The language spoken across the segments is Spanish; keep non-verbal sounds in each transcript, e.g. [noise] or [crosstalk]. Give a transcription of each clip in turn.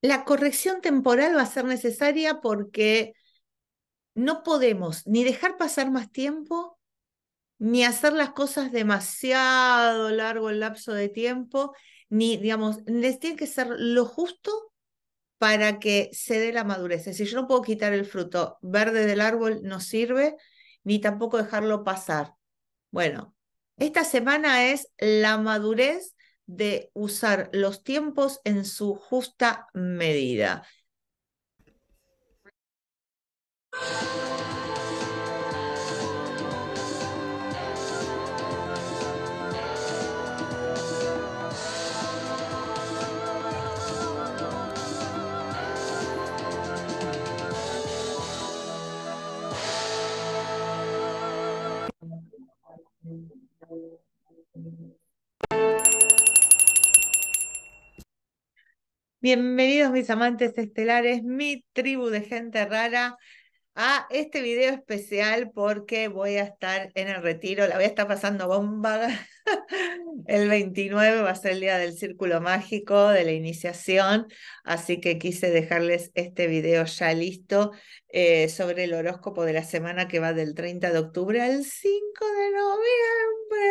la corrección temporal va a ser necesaria porque no podemos ni dejar pasar más tiempo, ni hacer las cosas demasiado largo el lapso de tiempo, ni, digamos, les tiene que ser lo justo para que se dé la madurez. Es decir, yo no puedo quitar el fruto verde del árbol, no sirve, ni tampoco dejarlo pasar. Bueno, esta semana es la madurez de usar los tiempos en su justa medida. Bienvenidos mis amantes estelares, mi tribu de gente rara, a este video especial porque voy a estar en el retiro, la voy a estar pasando bomba. [laughs] El 29 va a ser el día del círculo mágico, de la iniciación, así que quise dejarles este video ya listo eh, sobre el horóscopo de la semana que va del 30 de octubre al 5 de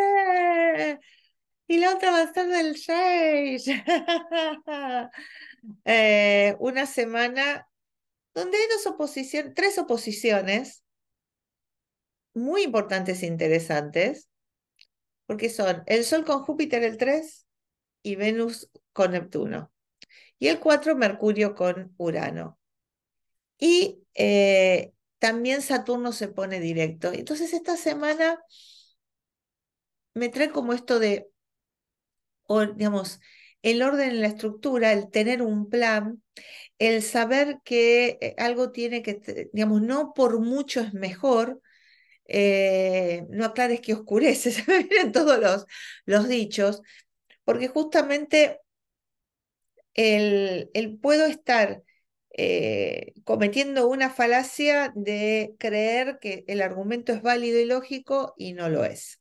noviembre y la otra va a estar del 6. [laughs] Eh, una semana donde hay dos oposiciones, tres oposiciones muy importantes e interesantes, porque son el Sol con Júpiter el 3 y Venus con Neptuno. Y el 4, Mercurio con Urano. Y eh, también Saturno se pone directo. Entonces esta semana me trae como esto de o, digamos, el orden en la estructura, el tener un plan, el saber que eh, algo tiene que, digamos, no por mucho es mejor, eh, no aclares que oscurece, [laughs] se me vienen todos los, los dichos, porque justamente el, puedo estar eh, cometiendo una falacia de creer que el argumento es válido y lógico y no lo es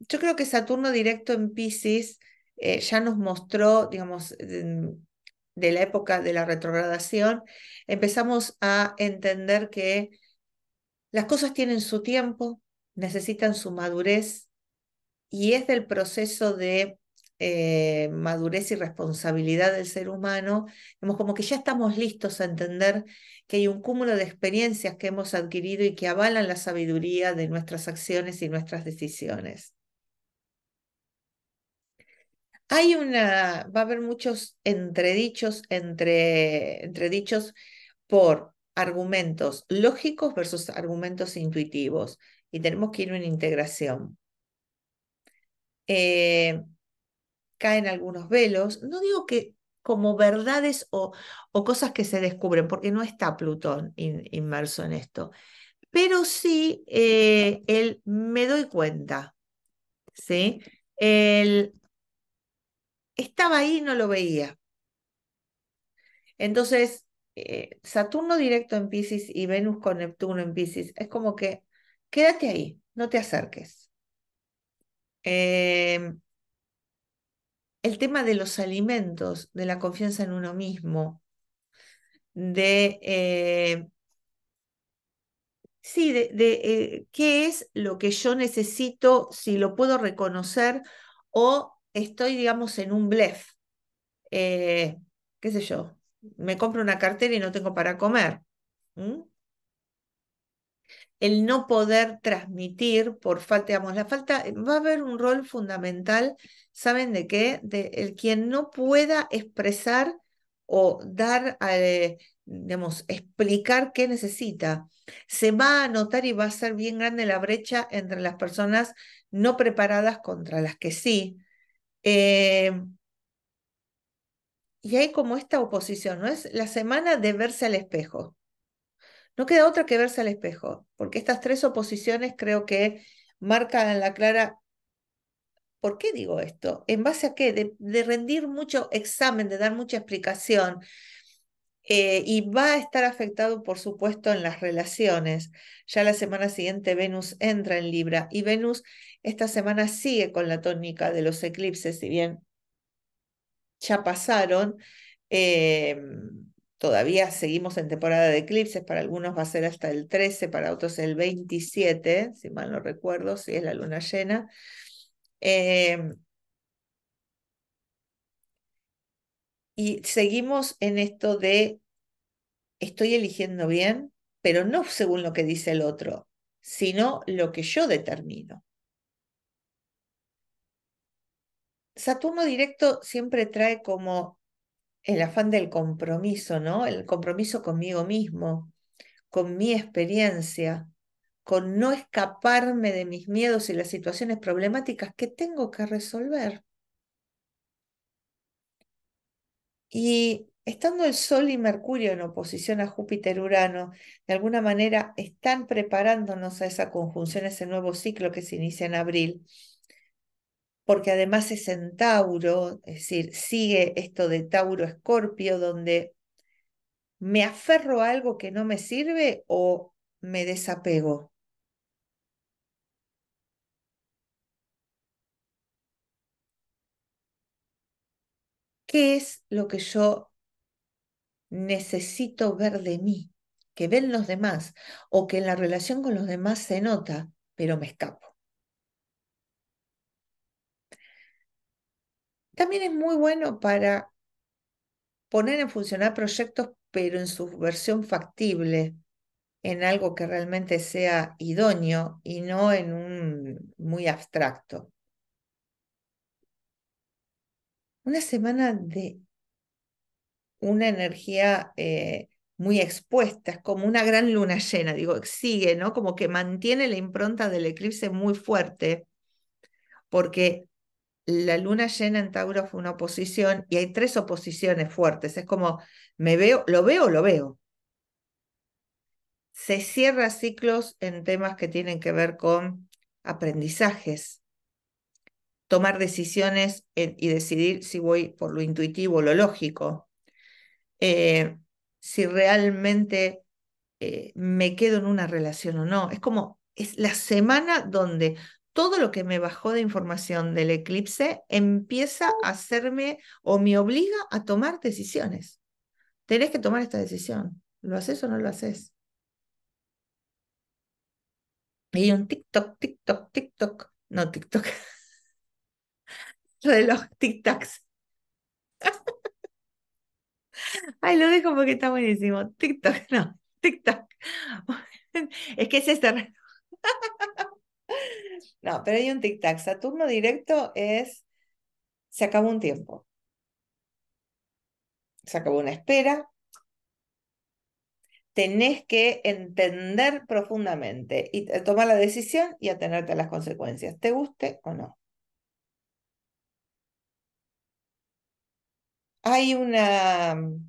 yo creo que Saturno directo en Pisces eh, ya nos mostró, digamos, de, la época de la retrogradación, empezamos a entender que las cosas tienen su tiempo, necesitan su madurez y es del proceso de eh, madurez y responsabilidad del ser humano, como que ya estamos listos a entender que hay un cúmulo de experiencias que hemos adquirido y que avalan la sabiduría de nuestras acciones y nuestras decisiones. Hay una, va a haber muchos entredichos, entre, entredichos por argumentos lógicos versus argumentos intuitivos. Y tenemos que ir en integración. Eh, caen algunos velos. No digo que como verdades o, cosas que se descubren, porque no está Plutón inmerso en esto. Pero sí, eh, el me doy cuenta, ¿sí? El estaba ahí y no lo veía. Entonces, eh, Saturno directo en Pisces y Venus con Neptuno en Pisces, es como que quédate ahí, no te acerques. Em, el tema de los alimentos, de la confianza en uno mismo, de... Eh, sí, de eh, qué es lo que yo necesito, si lo puedo reconocer o estoy, digamos, en un blef. Eh, ¿Qué sé yo? Me compro una cartera y no tengo para comer. El no poder transmitir por falta, digamos, la falta, eh, va a haber un rol fundamental, ¿saben de qué? De el quien no pueda expresar o dar, eh, digamos, explicar qué necesita. Se va a notar y va a ser bien grande la brecha entre las personas no preparadas contra las que sí. Eh, y hay como esta oposición, ¿no? Es la semana de verse al espejo. No queda otra que verse al espejo, porque estas tres oposiciones creo que marcan la clara, ¿por qué digo esto? ¿En base a qué? de rendir mucho examen, de dar mucha explicación, eh, y va a estar afectado, por supuesto, en las relaciones. Ya la semana siguiente Venus entra en Libra y Venus esta semana sigue con la tónica de los eclipses, si bien ya pasaron. Em, todavía seguimos en temporada de eclipses, para algunos va a ser hasta el 13, para otros el 27, si mal no recuerdo, si es la luna llena. Em, Y seguimos en esto de, estoy eligiendo bien, pero no según lo que dice el otro, sino lo que yo determino. Saturno directo siempre trae como el afán del compromiso, ¿no? El compromiso conmigo mismo, con mi experiencia, con no escaparme de mis miedos y las situaciones problemáticas que tengo que resolver. Y estando el Sol y Mercurio en oposición a Júpiter-Urano, de alguna manera están preparándonos a esa conjunción, a ese nuevo ciclo que se inicia en abril, porque además es en Tauro, es decir, sigue esto de Tauro-Escorpio, donde me aferro a algo que no me sirve o me desapego. ¿Qué es lo que yo necesito ver de mí? Que ven los demás o que en la relación con los demás se nota, pero me escapo. También es muy bueno para poner en funcionar proyectos, pero en su versión factible, en algo que realmente sea idóneo y no en un muy abstracto. una semana de una energía eh, muy expuesta, es como una gran luna llena, digo, sigue, ¿no? Como que mantiene la impronta del eclipse muy fuerte, porque la luna llena en Tauro fue una oposición y hay tres oposiciones fuertes, es como, me veo, lo veo, lo veo. Se cierra ciclos en temas que tienen que ver con aprendizajes, tomar decisiones y decidir si voy por lo intuitivo, o lo lógico, eh, si realmente eh, me quedo en una relación o no. Es como, es la semana donde todo lo que me bajó de información del eclipse empieza a hacerme o me obliga a tomar decisiones. Tenés que tomar esta decisión. ¿Lo haces o no lo haces? Y un TikTok, TikTok, TikTok. No, TikTok. [laughs] reloj tic-tacs. Ay, lo dejo porque está buenísimo. Tac, no, tac [laughs] Es que es este [laughs] No, pero hay un tic-tac. Saturno directo es, se acabó un tiempo. Se acabó una espera. Tenés que entender profundamente y tomar la decisión y atenerte a las consecuencias, te guste o no. hay una, mm,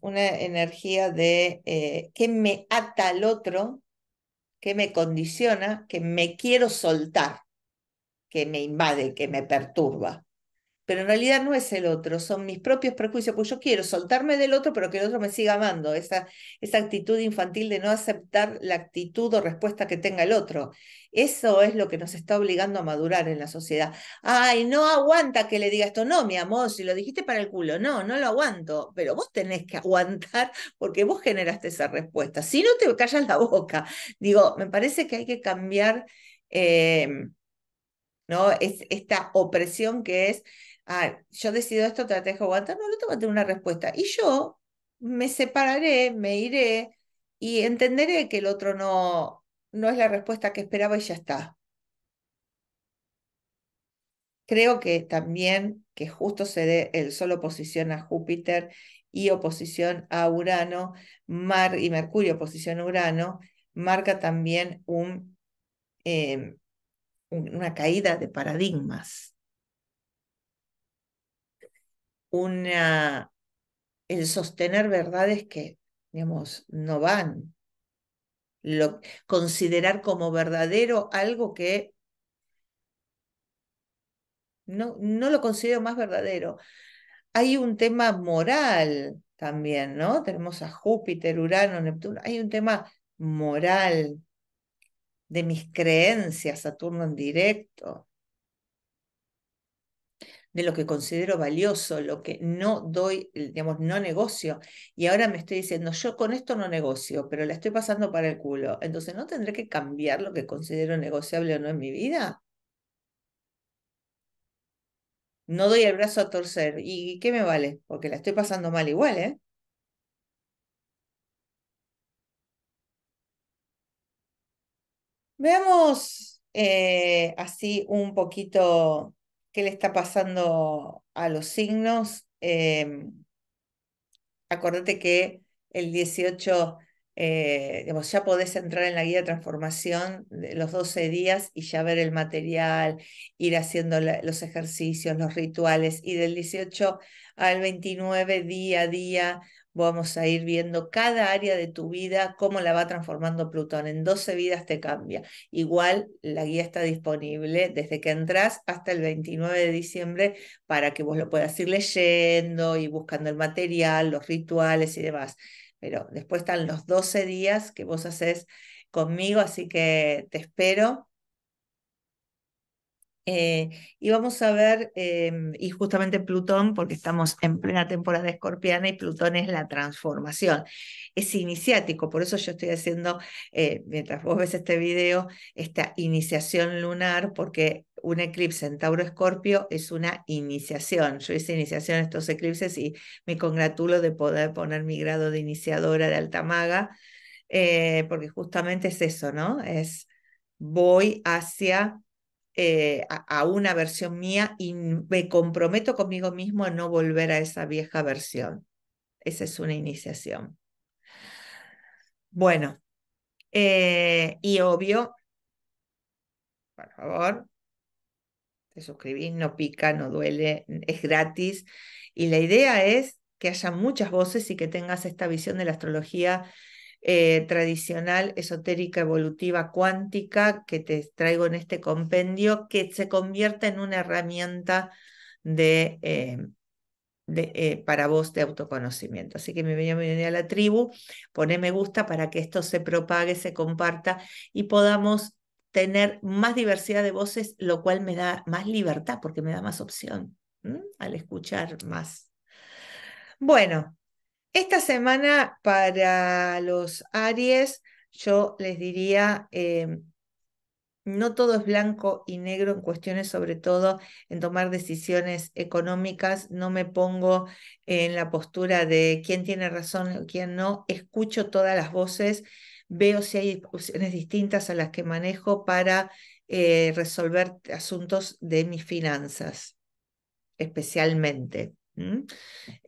una energía de eh, que me ata al otro, que me condiciona, que me quiero soltar, que me invade, que me perturba pero en realidad no es el otro, son mis propios prejuicios, porque yo quiero soltarme del otro, pero que el otro me siga amando, esa, esa actitud infantil de no aceptar la actitud o respuesta que tenga el otro. Eso es lo que nos está obligando a madurar en la sociedad. Ay, no aguanta que le diga esto, no, mi amor, si lo dijiste para el culo, no, no lo aguanto, pero vos tenés que [laughs] aguantar porque vos generaste esa respuesta, si no te callas la boca. Digo, me parece que hay que cambiar. Eh, ¿no? Es esta opresión que es yo decido esto, te de aguantar, no, el otro va a tener una respuesta. Y yo me separaré, me iré y entenderé que el otro no, no es la respuesta que esperaba y ya está. Creo que también que justo se dé el sol oposición a Júpiter y oposición a Urano, Mar y Mercurio oposición a Urano, marca también un, em, una caída de paradigmas una, el sostener verdades que, digamos, no van. Lo, considerar como verdadero algo que no, no lo considero más verdadero. Hay un tema moral también, ¿no? Tenemos a Júpiter, Urano, Neptuno. Hay un tema moral de mis creencias, Saturno en directo, de lo que considero valioso, lo que no doy, digamos, no negocio. Y ahora me estoy diciendo, yo con esto no negocio, pero la estoy pasando para el culo. Entonces, ¿no tendré que cambiar lo que considero negociable o no en mi vida? No doy el brazo a torcer. ¿Y qué me vale? Porque la estoy pasando mal igual, ¿eh? Veamos eh, así un poquito qué le está pasando a los signos. Eh, Acuérdate que el 18, eh, ya podés entrar en la guía de transformación de los 12 días y ya ver el material, ir haciendo los ejercicios, los rituales, y del 18 al 29 día a día vamos a ir viendo cada área de tu vida, cómo la va transformando Plutón. En 12 vidas te cambia. Igual la guía está disponible desde que entras hasta el 29 de diciembre para que vos lo puedas ir leyendo y buscando el material, los rituales y demás. Pero después están los 12 días que vos haces conmigo, así que te espero eh, y vamos a ver, em, y justamente Plutón, porque estamos en plena temporada escorpiana y Plutón es la transformación. Es iniciático, por eso yo estoy haciendo, eh, mientras vos ves este video, esta iniciación lunar, porque un eclipse en Tauro Escorpio es una iniciación. Yo hice iniciación a estos eclipses y me congratulo de poder poner mi grado de iniciadora de Altamaga, eh, porque justamente es eso, ¿no? Es voy hacia eh, a, una versión mía y me comprometo conmigo mismo a no volver a esa vieja versión. Esa es una iniciación. Bueno, eh, y obvio, por favor, te suscribís, no pica, no duele, es gratis. Y la idea es que haya muchas voces y que tengas esta visión de la astrología eh, tradicional, esotérica, evolutiva, cuántica, que te traigo en este compendio, que se convierta en una herramienta de, eh, eh, para vos de autoconocimiento. Así que me bienvenida a la tribu, poné me gusta para que esto se propague, se comparta y podamos tener más diversidad de voces, lo cual me da más libertad porque me da más opción al escuchar más. Bueno, esta semana para los Aries, yo les diría, eh, no todo es blanco y negro en cuestiones, sobre todo en tomar decisiones económicas. No me pongo en la postura de quién tiene razón o quién no. Escucho todas las voces, veo si hay opciones distintas a las que manejo para eh, resolver asuntos de mis finanzas, especialmente.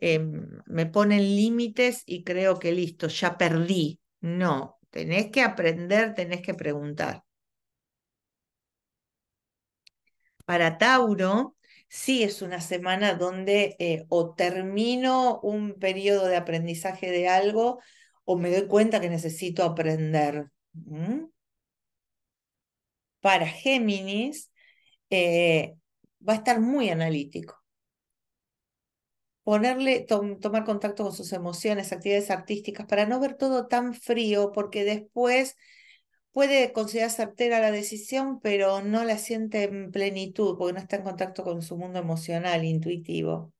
Em, me ponen límites y creo que listo, ya perdí. No, tenés que aprender, tenés que preguntar. Para Tauro, sí es una semana donde eh, o termino un periodo de aprendizaje de algo o me doy cuenta que necesito aprender. Para Géminis, eh, va a estar muy analítico ponerle, tomar contacto con sus emociones, actividades artísticas, para no ver todo tan frío, porque después puede considerar certera la decisión, pero no la siente en plenitud, porque no está en contacto con su mundo emocional, intuitivo.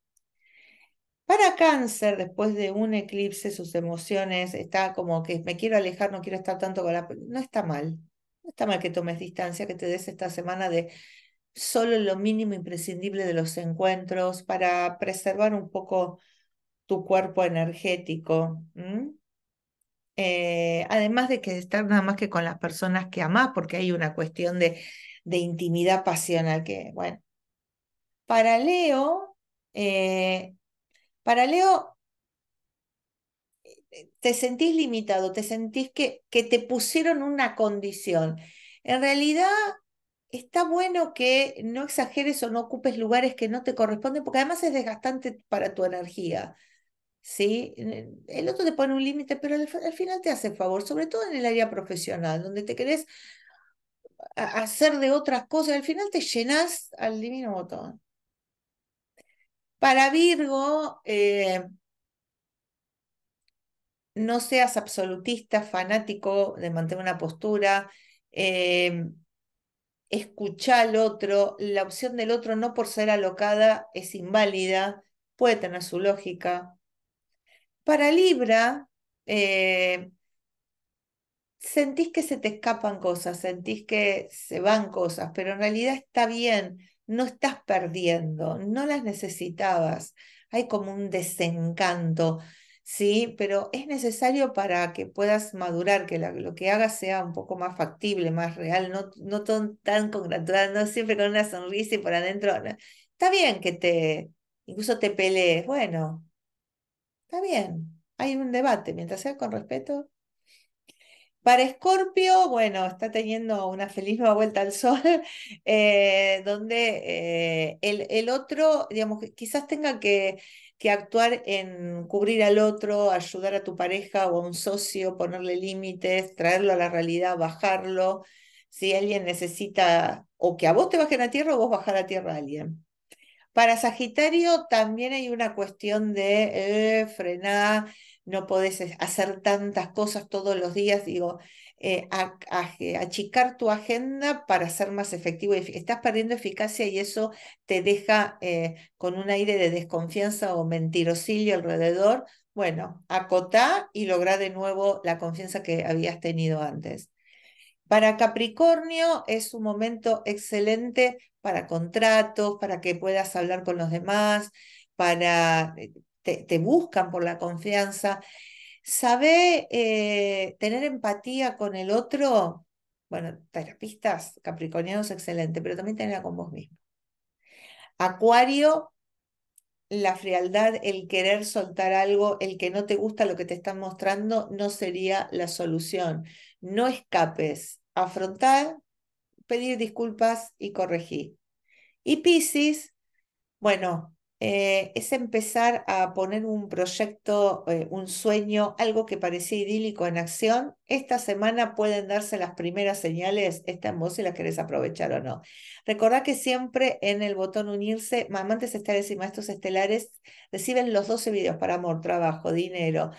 Para cáncer, después de un eclipse, sus emociones está como que me quiero alejar, no quiero estar tanto con la... No está mal, no está mal que tomes distancia, que te des esta semana de solo lo mínimo imprescindible de los encuentros para preservar un poco tu cuerpo energético. Eh, además de que estar nada más que con las personas que amás, porque hay una cuestión de, intimidad pasional que, bueno. Para Leo, eh, para Leo, eh, te sentís limitado, te sentís que, que te pusieron una condición. En realidad, está bueno que no exageres o no ocupes lugares que no te corresponden, porque además es desgastante para tu energía. ¿sí? El otro te pone un límite, pero al, final te hace favor, sobre todo en el área profesional, donde te querés hacer de otras cosas, al final te llenas al divino botón. Para Virgo, eh, no seas absolutista, fanático de mantener una postura. Eh, escucha al otro, la opción del otro no por ser alocada es inválida, puede tener su lógica. Para Libra, eh, sentís que se te escapan cosas, sentís que se van cosas, pero en realidad está bien, no estás perdiendo, no las necesitabas. Hay como un desencanto, ¿sí? Pero es necesario para que puedas madurar, que lo que hagas sea un poco más factible, más real, no, no tan, tan no siempre con una sonrisa y por adentro. Está bien que te, incluso te pelees, bueno, está bien, hay un debate, mientras sea con respeto, para Escorpio, bueno, está teniendo una feliz nueva vuelta al sol, [laughs] eh, donde eh, el, otro, digamos, quizás tenga que, actuar en cubrir al otro, ayudar a tu pareja o a un socio, ponerle límites, traerlo a la realidad, bajarlo. Si alguien necesita o que a vos te bajen a tierra o vos bajar a tierra a alguien. Para Sagitario también hay una cuestión de eh, frenar, no podés hacer tantas cosas todos los días, digo, eh, eh, achicar tu agenda para ser más efectivo. Estás perdiendo eficacia y eso te deja eh, con un aire de desconfianza o mentirosilio alrededor. Bueno, acotá y logra de nuevo la confianza que habías tenido antes. Para Capricornio es un momento excelente para contratos, para que puedas hablar con los demás, para te, buscan por la confianza. Sabe eh, tener empatía con el otro, bueno, terapistas capricornianos, excelente, pero también tenerla con vos mismo. Acuario, la frialdad, el querer soltar algo, el que no te gusta lo que te están mostrando, no sería la solución. No escapes, afrontar, pedir disculpas y corregir. Y Pisces, bueno, eh, es empezar a poner un proyecto, eh, un sueño, algo que parecía idílico en acción. Esta semana pueden darse las primeras señales, en vos si las querés aprovechar o no. Recordá que siempre en el botón unirse, mamantes estelares y maestros estelares reciben los 12 videos para amor, trabajo, dinero,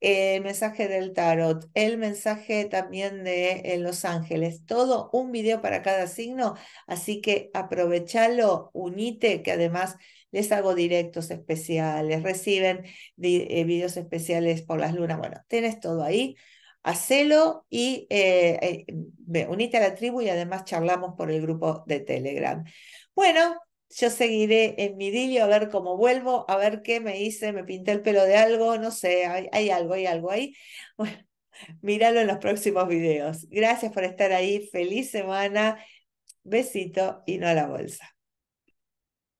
el mensaje del tarot, el mensaje también de eh, Los Ángeles, todo un video para cada signo, así que aprovechalo, unite, que además les hago directos especiales, reciben eh, videos especiales por las lunas, bueno, tienes todo ahí, hacelo y eh, unite a la tribu y además charlamos por el grupo de Telegram. Bueno, yo seguiré en mi idilio a ver cómo vuelvo, a ver qué me hice, me pinté el pelo de algo, no sé, hay, hay algo, hay algo ahí. [laughs] Bueno, míralo en los próximos videos. Gracias por estar ahí, feliz semana, besito y no a la bolsa.